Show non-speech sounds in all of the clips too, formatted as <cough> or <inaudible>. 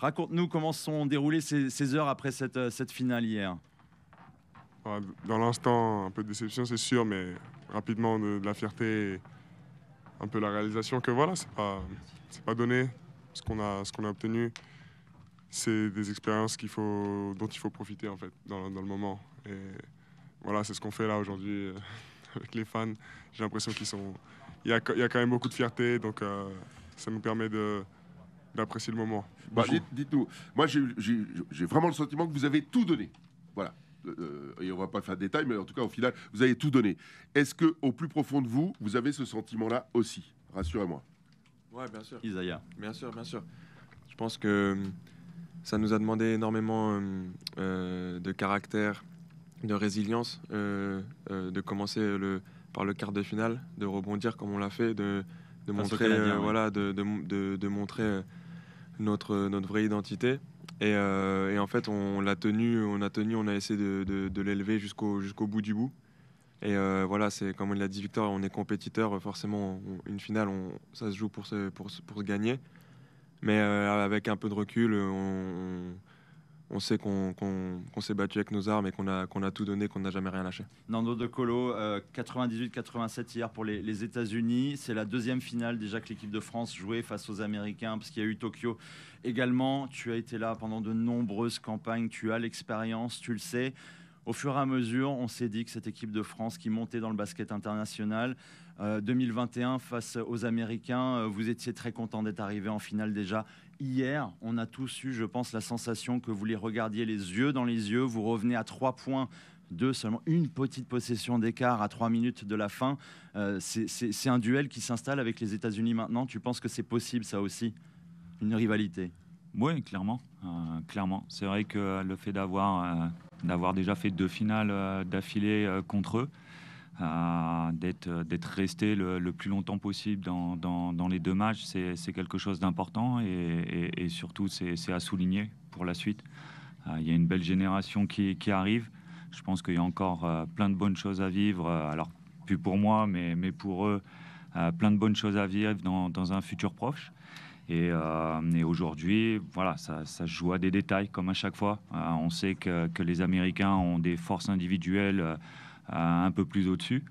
Raconte-nous comment se sont déroulées ces, heures après cette, euh, cette finale hier. Ah, dans l'instant, un peu de déception, c'est sûr, mais rapidement de, la fierté et un peu la réalisation que voilà, c'est pas, donné ce qu'on a, ce a obtenu. C'est des expériences faut, dont il faut profiter en fait dans, le moment. Et voilà, c'est ce qu'on fait là aujourd'hui euh, <laughs> avec les fans. J'ai l'impression qu'ils sont. Il y, a, y quand même beaucoup de fierté, donc euh, ça nous permet de, d'apprécier le moment. Bah, dites-nous, moi j'ai vraiment le sentiment que vous avez tout donné. Voilà. Euh, et on va pas faire de détails, mais en tout cas, au final, vous avez tout donné. Est-ce que, au plus profond de vous, vous avez ce sentiment-là aussi Rassurez-moi. Oui, bien sûr. Isaiah. Bien sûr, bien sûr. Je pense que euh, ça nous a demandé énormément euh, de caractère, de résilience, de commencer le, par le quart de finale, de rebondir comme on l'a fait, de, euh, de montrer, voilà, de, montrer notre, notre vraie identité. Euh, et, en fait, on l'a tenu, on a tenu, on a essayé de, l'élever jusqu'au jusqu'au bout du bout. Et euh, voilà, c'est comme on l'a dit Victor, on est compétiteur, forcément, une finale, ça se joue pour se, pour, gagner. Mais avec un peu de recul, on, on sait qu'on s'est battu avec nos armes et qu'on a, tout donné, qu'on n'a jamais rien lâché. Nando De Colo, 98-87 euh, hier pour les, les États-Unis. C'est la deuxième finale déjà que l'équipe de France jouait face aux Américains, parce qu'il y a eu Tokyo également. Tu as été là pendant de nombreuses campagnes, tu as l'expérience, tu le sais au fur et à mesure, on s'est dit que cette équipe de France qui montait dans le basket international, 2021 euh, face aux Américains, euh, vous étiez très content d'être arrivé en finale déjà. Hier, on a tous eu, je pense, la sensation que vous les regardiez les yeux dans les yeux, vous revenez à trois points de seulement une petite possession d'écart à trois minutes de la fin. Euh, c'est un duel qui s'installe avec les États-Unis maintenant. Tu penses que c'est possible, ça aussi Une rivalité Oui, clairement. clairement. C'est vrai que le fait d'avoir d'avoir déjà fait deux finales euh, d'affilée euh, contre eux, euh, d'être resté le, plus longtemps possible dans, les deux matchs, c'est quelque chose d'important et, surtout c'est à souligner pour la suite. Il y a une belle génération qui, arrive. Je pense qu'il y a encore plein de bonnes choses à vivre. Alors, plus pour moi, mais, pour eux, plein de bonnes choses à vivre dans, dans un futur proche. Euh, et, aujourd'hui, voilà, ça, se joue à des détails, comme à chaque fois. Euh, on sait que, les Américains ont des forces individuelles euh, un peu plus au-dessus.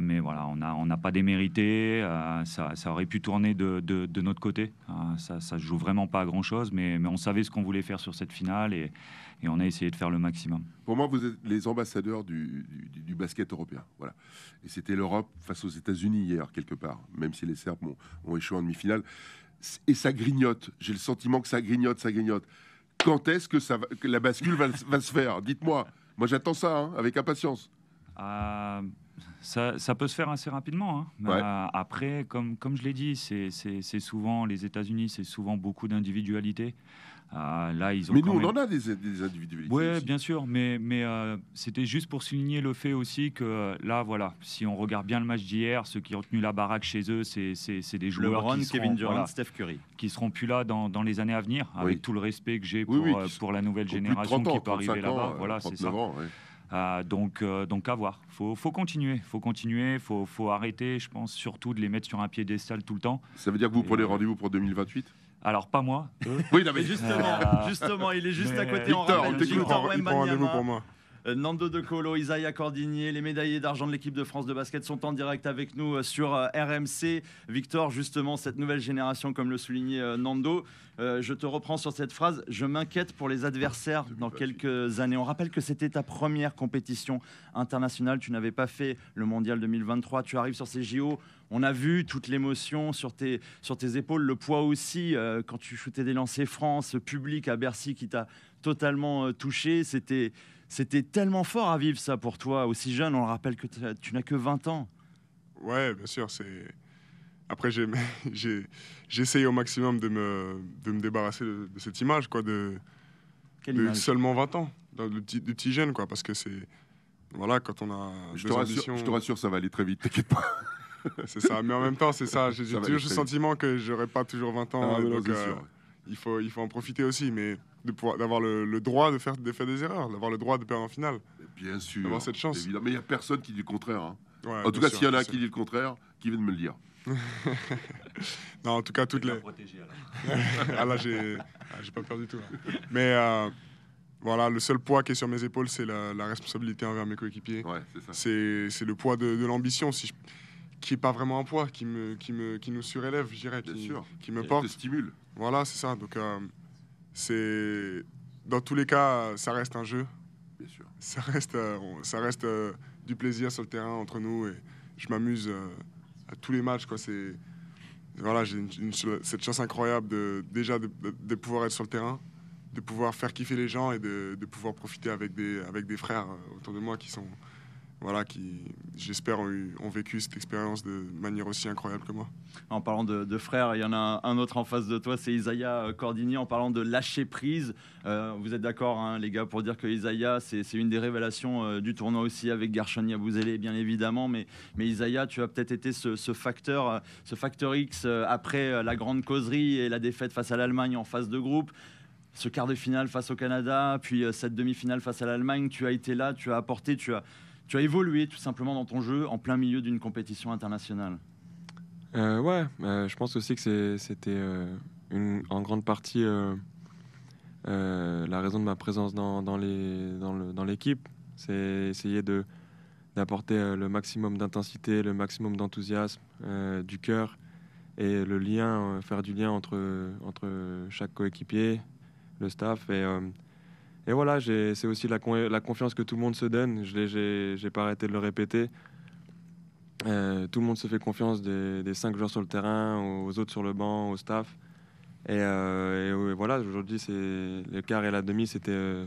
mais voilà, on n'a on pas démérité. ça, aurait pu tourner de, notre côté. ça ne joue vraiment pas à grand-chose, mais, mais, on savait ce qu'on voulait faire sur cette finale et, on a essayé de faire le maximum. Pour moi, vous êtes les ambassadeurs du, basket européen. Voilà. Et c'était l'Europe face aux États-Unis hier, quelque part, même si les Serbes ont échoué en demi-finale et ça grignote. J'ai le sentiment que ça grignote, ça grignote. Quand est-ce que, la bascule va, se faire Dites-moi. Moi, j'attends ça hein, avec impatience. Ah, ça, peut se faire assez rapidement. Hein. Euh, après, comme, comme je l'ai dit, c'est souvent les États-Unis, c'est souvent beaucoup d'individualité. Ah, là, ils ont mais nous, on en a des, des individualités. Oui, bien sûr, mais, mais euh, c'était juste pour souligner le fait aussi que euh, là, voilà, si on regarde bien le match d'hier, ceux qui ont tenu la baraque chez eux, c'est des joueurs qui, seront, Kevin Durant, Steph Curry. qui seront plus là dans, les années à venir, avec tout le respect que j'ai euh, pour, la nouvelle génération qui peut arriver là-bas. Voilà, c'est ça. Euh, donc, euh, donc à voir. Faut, faut continuer, faut continuer, faut, faut arrêter. Je pense surtout de les mettre sur un pied piédestal tout le temps. Ça veut dire que vous prenez euh, rendez-vous pour 2028 alors pas moi. oui, mais <laughs> justement, justement, il est juste à côté. Victor, Victor, il prend rendez-vous pour moi. Euh, Nando De Colo, Isaiah Cordigny, les médaillés d'argent de l'équipe de France de basket sont en direct avec nous euh, sur euh, RMC. Victor, justement, cette nouvelle génération, comme le soulignait Nando, je te reprends sur cette phrase, je m'inquiète pour les adversaires dans quelques années. On rappelle que c'était ta première compétition internationale, tu n'avais pas fait le Mondial 2023, tu arrives sur ces JO on a vu toute l'émotion sur tes, sur tes épaules, le poids aussi, euh, quand tu shootais des lancers France, public à Bercy qui t'a totalement euh, touché. C'était, c'était tellement fort à vivre ça pour toi, aussi jeune. On le rappelle que tu n'as que 20 ans. Ouais, bien sûr. C'est... Après, j'ai, <laughs> essayé au maximum de me, de me débarrasser de, cette image, quoi, de, seulement 20 ans, de petit, petit jeune, quoi, parce que c'est. Voilà, quand on a. Je, te rassure, je te rassure, ça va aller très vite, t'inquiète pas. <laughs> c'est ça. Mais en même temps, c'est ça. J'ai toujours ce sentiment que j'aurai pas toujours 20 ans. Ah, donc, euh, il, faut, il faut en profiter aussi. Mais d'avoir le, droit de faire, des erreurs, d'avoir le droit de perdre en finale. Bien sûr. D'avoir cette chance. Mais il n'y a personne qui dit le contraire. Hein. en tout cas, s'il y en a qui dit le contraire, qui vient de me le dire. <laughs> non, en tout cas, toutes les. <laughs> Ah, là, j'ai ah, pas peur du tout. Hein. Mais euh, voilà, le seul poids qui est sur mes épaules, c'est la, responsabilité envers mes coéquipiers. c'est le poids de, de l'ambition. Si qui est pas vraiment un poids, qui, me, qui, me, qui nous surélève, je dirais, qui, qui, me porte. Qui stimule. Voilà, c'est ça. Donc, euh, c'est dans tous les cas, ça reste un jeu. Bien sûr. Ça reste, euh, ça reste euh, du plaisir sur le terrain entre nous et je m'amuse à tous les matchs. Quoi. C'est, voilà, j'ai cette chance incroyable de, déjà de, pouvoir être sur le terrain, de pouvoir faire kiffer les gens et de, de pouvoir profiter avec des, avec des frères autour de moi qui sont, voilà, qui, j'espère, ont, vécu cette expérience de manière aussi incroyable que moi. En parlant de, frères, il y en a un, autre en face de toi, c'est Isaiah euh, Cordini. En parlant de lâcher prise, euh, vous êtes d'accord, hein, les gars, pour dire que Isaiah, c'est, une des révélations euh, du tournoi aussi avec vous allez bien évidemment. Mais, mais Isaiah, tu as peut-être été ce, facteur, ce facteur X après la grande causerie et la défaite face à l'Allemagne en phase de groupe ce quart de finale face au Canada, puis cette demi-finale face à l'Allemagne, tu as été là, tu as apporté, tu as, tu as évolué tout simplement dans ton jeu en plein milieu d'une compétition internationale. Euh, ouais, euh, je pense aussi que c'était euh, en grande partie la raison de ma présence dans, dans l'équipe. C'est essayer d'apporter le maximum d'intensité, le maximum d'enthousiasme, du cœur et le lien, faire du lien entre, entre chaque coéquipier, le staff. Et et voilà, c'est aussi la, confiance que tout le monde se donne. Je n'ai pas arrêté de le répéter. Euh, tout le monde se fait confiance des, cinq joueurs sur le terrain, aux autres sur le banc, au staff. Et, euh, voilà, aujourd'hui, le quart et la demi, c'était euh,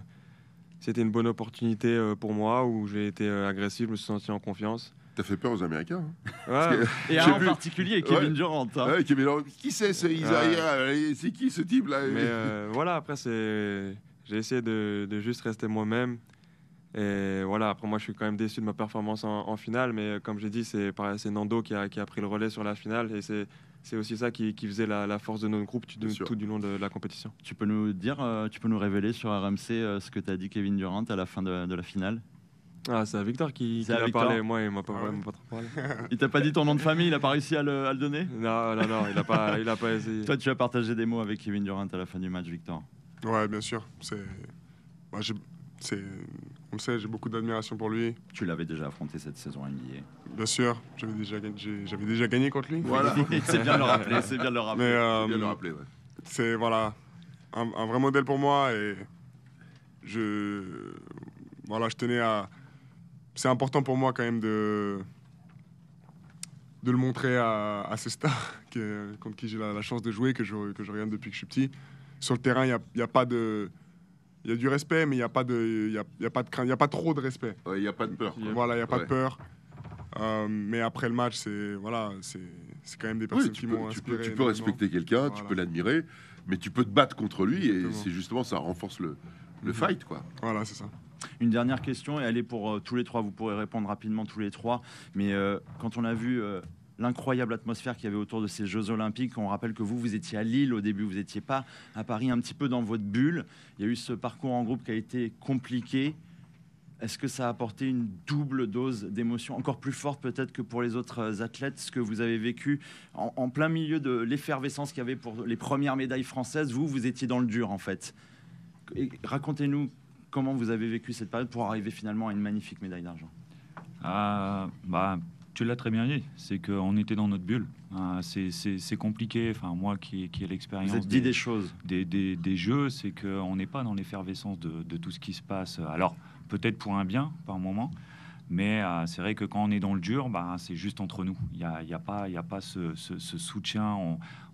une bonne opportunité pour moi où j'ai été agressif, je me suis senti en confiance. as fait peur aux Américains. Hein ouais. Et en particulier, hein. Kevin Durant. Qui c'est c'est Isaiah C'est qui ce type-là Mais voilà, après, c'est j'ai essayé de, juste rester moi-même. Et voilà, après moi je suis quand même déçu de ma performance en, finale, mais comme j'ai dit, c'est Nando qui a, qui a, pris le relais sur la finale et c'est aussi ça qui, faisait la, force de notre groupe tout, du long de, la compétition. Tu peux nous dire, euh, tu peux nous révéler sur RMC euh, ce que t'as as dit Kevin Durant à la fin de, la finale ah, c'est à Victor qui, qui à a parlé. Moi, il pas, ah pas, trop il t'a pas dit ton nom de famille, il a pas réussi à le, donner Non, non, non, il a pas, il a pas essayé. Toi, tu as partagé des mots avec Kevin Durant à la fin du match, Victor. Ouais, bien sûr. C'est, on le sait, j'ai beaucoup d'admiration pour lui. Tu l'avais déjà affronté cette saison NBA. Bien sûr, j'avais déjà, gagné contre lui. Voilà, <laughs> c'est bien de le rappeler. C'est bien de le rappeler. Euh, c'est voilà, un, vrai modèle pour moi et je, voilà, je tenais à. C'est important pour moi quand même de de le montrer à, ces stars <laughs> contre qui j'ai la, chance de jouer, que que je regarde depuis que je suis petit sur le terrain, il n'y a, y a, pas de. y a du respect, mais il n'y a, pas de, y a, pas de crainte, il n'y a pas trop de respect. Il n'y a pas de peur. Voilà, il n'y a pas de peur. Euh, mais après le match, c'est voilà, c'est quand même des personnes qui m'ont inspiré. Tu peux, respecter quelqu'un, tu peux l'admirer, mais tu peux te battre contre lui et c'est justement ça renforce le, le mhm. fight quoi. Voilà, c'est ça. Une dernière question, et elle est pour euh, tous les trois. Vous pourrez répondre rapidement tous les trois. Mais euh, quand on a vu l'incroyable atmosphère qu'il y avait autour de ces Jeux Olympiques. On rappelle que vous, vous étiez à Lille au début, vous n'étiez pas à Paris, un petit peu dans votre bulle. Il y a eu ce parcours en groupe qui a été compliqué. Est-ce que ça a apporté une double dose d'émotion, encore plus forte peut-être que pour les autres euh, athlètes, ce que vous avez vécu en, plein milieu de l'effervescence qu'il y avait pour les premières médailles françaises Vous, vous étiez dans le dur en fait. Racontez-nous comment vous avez vécu cette période pour arriver finalement à une magnifique médaille d'argent. Euh, bah, tu l'as très bien dit, c'est qu'on était dans notre bulle. Ah, c'est compliqué, enfin moi qui, ai l'expérience des, des, choses, des, des jeux, c'est qu'on n'est pas dans l'effervescence de, tout ce qui se passe. Alors peut-être pour un bien par moment, mais ah, c'est vrai que quand on est dans le dur, bah, c'est juste entre nous. Il n'y a, a, pas, a pas ce, soutien,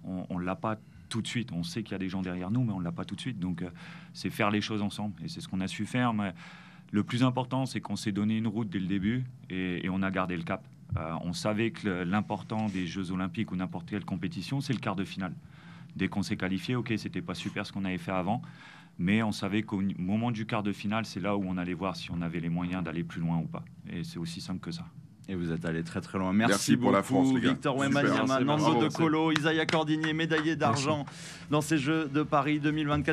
on ne l'a pas tout de suite. On sait qu'il y a des gens derrière nous, mais on ne l'a pas tout de suite. Donc euh, c'est faire les choses ensemble, et c'est ce qu'on a su faire. le plus important, c'est qu'on s'est donné une route dès le début et on a gardé le cap. Euh, on savait que l'important des Jeux Olympiques ou n'importe quelle compétition, c'est le quart de finale. Dès qu'on s'est qualifié, ok, c'était pas super ce qu'on avait fait avant, mais on savait qu'au moment du quart de finale, c'est là où on allait voir si on avait les moyens d'aller plus loin ou pas. Et c'est aussi simple que ça. Et vous êtes allé très très loin. Merci, pour la France, Victor Wembanyama, Nando De Colo, Isaiah Cordinier, médaillé d'argent dans ces Jeux de Paris 2024.